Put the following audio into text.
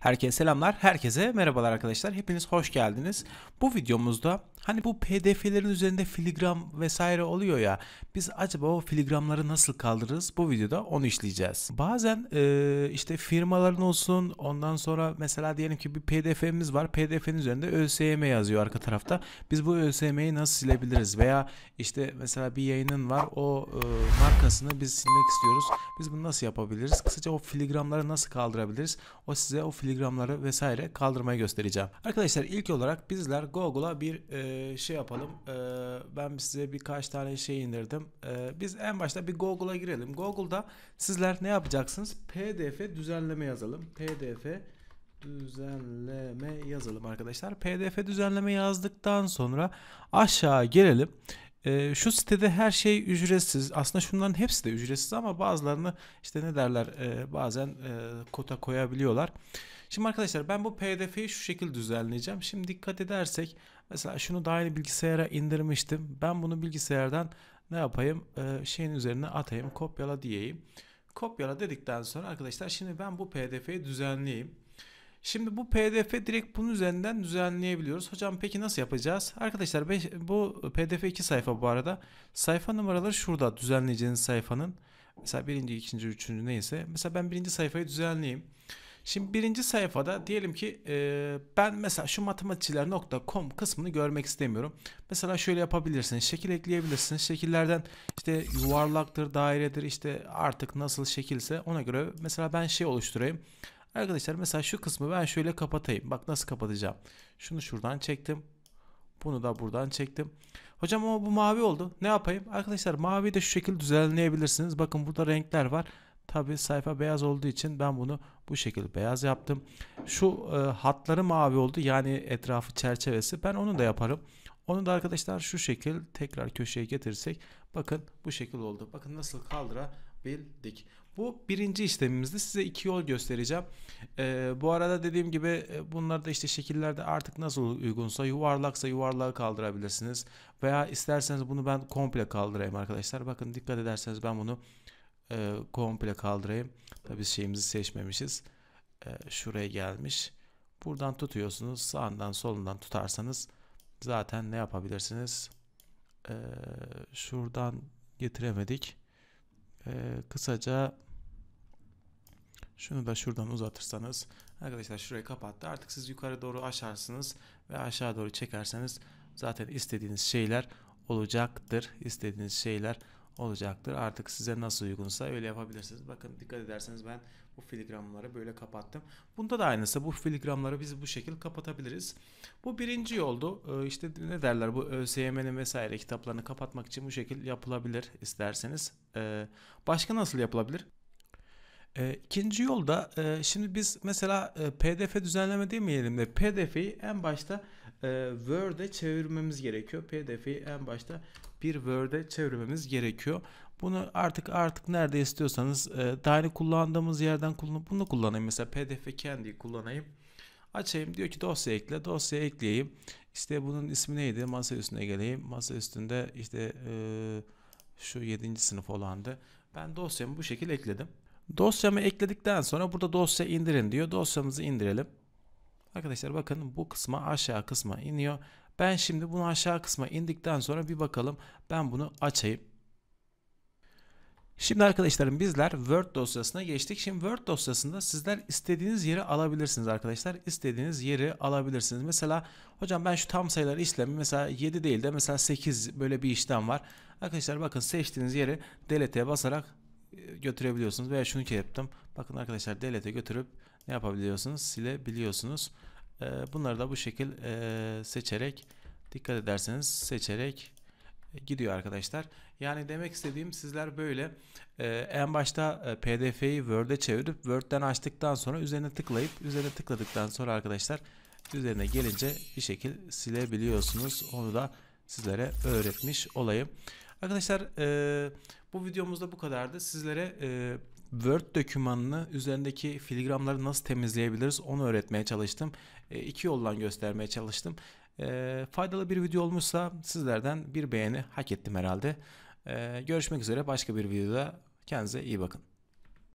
Herkese selamlar, herkese merhabalar arkadaşlar. Hepiniz hoş geldiniz. Bu videomuzda Hani bu PDF'lerin üzerinde filigram vesaire oluyor ya. Biz acaba o filigramları nasıl kaldırırız? Bu videoda onu işleyeceğiz. Bazen e, işte firmaların olsun ondan sonra mesela diyelim ki bir PDF'miz var. PDF'nin üzerinde ÖSYM yazıyor arka tarafta. Biz bu ÖSYM'yi nasıl silebiliriz? Veya işte mesela bir yayının var. O e, markasını biz silmek istiyoruz. Biz bunu nasıl yapabiliriz? Kısaca o filigramları nasıl kaldırabiliriz? O size o filigramları vesaire kaldırmayı göstereceğim. Arkadaşlar ilk olarak bizler Google'a bir e, ee, şey yapalım. E, ben size birkaç tane şey indirdim. E, biz en başta bir Google'a girelim. Google'da sizler ne yapacaksınız? PDF düzenleme yazalım. PDF düzenleme yazalım arkadaşlar. PDF düzenleme yazdıktan sonra aşağı gelelim. E, şu sitede her şey ücretsiz. Aslında şunların hepsi de ücretsiz ama bazılarını işte ne derler e, bazen e, kota koyabiliyorlar. Şimdi arkadaşlar ben bu PDF'yi şu şekilde düzenleyeceğim. Şimdi dikkat edersek Mesela şunu dahil bilgisayara indirmiştim. Ben bunu bilgisayardan ne yapayım? Ee, şeyin üzerine atayım. Kopyala diyeyim. Kopyala dedikten sonra arkadaşlar şimdi ben bu pdf'yi düzenleyeyim. Şimdi bu pdf direkt bunun üzerinden düzenleyebiliyoruz. Hocam peki nasıl yapacağız? Arkadaşlar beş, bu pdf 2 sayfa bu arada. Sayfa numaraları şurada düzenleyeceğiniz sayfanın. Mesela birinci, ikinci, üçüncü neyse. Mesela ben birinci sayfayı düzenleyeyim. Şimdi birinci sayfada diyelim ki e, ben mesela şu matematikçiler.com kısmını görmek istemiyorum. Mesela şöyle yapabilirsiniz. Şekil ekleyebilirsiniz. Şekillerden işte yuvarlaktır, dairedir işte artık nasıl şekilse ona göre mesela ben şey oluşturayım. Arkadaşlar mesela şu kısmı ben şöyle kapatayım. Bak nasıl kapatacağım. Şunu şuradan çektim. Bunu da buradan çektim. Hocam ama bu mavi oldu. Ne yapayım? Arkadaşlar mavi de şu şekilde düzenleyebilirsiniz. Bakın burada renkler var. Tabi sayfa beyaz olduğu için ben bunu bu şekilde beyaz yaptım. Şu e, hatları mavi oldu yani etrafı çerçevesi ben onu da yaparım. Onu da arkadaşlar şu şekil tekrar köşeye getirsek bakın bu şekil oldu. Bakın nasıl kaldırabildik. Bu birinci işlemimizde size iki yol göstereceğim. Ee, bu arada dediğim gibi e, bunlar da işte şekillerde artık nasıl uygunsa yuvarlaksa yuvarlağı kaldırabilirsiniz. Veya isterseniz bunu ben komple kaldırayım arkadaşlar. Bakın dikkat ederseniz ben bunu e, komple kaldırayım. Tabi şeyimizi seçmemişiz. E, şuraya gelmiş. Buradan tutuyorsunuz. Sağından solundan tutarsanız zaten ne yapabilirsiniz? E, şuradan getiremedik. E, kısaca şunu da şuradan uzatırsanız arkadaşlar şurayı kapattı. Artık siz yukarı doğru aşarsınız ve aşağı doğru çekerseniz zaten istediğiniz şeyler olacaktır. İstediğiniz şeyler olacaktır olacaktır. Artık size nasıl uygunsa öyle yapabilirsiniz. Bakın dikkat ederseniz ben bu filigramları böyle kapattım. Bunda da aynısı. Bu filigramları biz bu şekilde kapatabiliriz. Bu birinci yoldu. Ee, işte ne derler bu ÖSYM'nin vesaire kitaplarını kapatmak için bu şekil yapılabilir isterseniz. Ee, başka nasıl yapılabilir? E, ikinci yolda e, şimdi biz mesela e, pdf düzenleme demeyelim de pdf'yi en başta e, Word'e çevirmemiz gerekiyor. pdf'yi en başta bir Word'e çevirmemiz gerekiyor. Bunu artık artık nerede istiyorsanız e, daha yeni kullandığımız yerden kullanıp bunu kullanayım. Mesela pdf kendi kullanayım. Açayım diyor ki dosya ekle. Dosya ekleyeyim. İşte bunun ismi neydi? Masa üstüne geleyim. Masa üstünde işte e, şu 7. sınıf olandı. Ben dosyamı bu şekilde ekledim. Dosyamı ekledikten sonra burada dosya indirin diyor. Dosyamızı indirelim. Arkadaşlar bakın bu kısma aşağı kısma iniyor. Ben şimdi bunu aşağı kısma indikten sonra bir bakalım ben bunu açayım. Şimdi arkadaşlarım bizler Word dosyasına geçtik. Şimdi Word dosyasında sizler istediğiniz yeri alabilirsiniz arkadaşlar. İstediğiniz yeri alabilirsiniz. Mesela hocam ben şu tam sayıları işlemi mesela 7 değil de mesela 8 böyle bir işlem var. Arkadaşlar bakın seçtiğiniz yeri delete'e basarak e, götürebiliyorsunuz. Veya şunu ki yaptım. Bakın arkadaşlar delete'e götürüp ne yapabiliyorsunuz? Silebiliyorsunuz. E, bunları da bu şekil e, seçerek Dikkat ederseniz seçerek e, gidiyor arkadaşlar. Yani demek istediğim sizler böyle e, en başta e, PDF'yi Word'e çevirip Word'den açtıktan sonra üzerine tıklayıp üzerine tıkladıktan sonra arkadaşlar üzerine gelince bir şekil silebiliyorsunuz. Onu da sizlere öğretmiş olayım. Arkadaşlar e, bu videomuzda bu kadardı. Sizlere e, Word dokümanını üzerindeki filigramları nasıl temizleyebiliriz onu öğretmeye çalıştım. E, iki yoldan göstermeye çalıştım. E, faydalı bir video olmuşsa sizlerden bir beğeni hak ettim herhalde. E, görüşmek üzere başka bir videoda. Kendinize iyi bakın.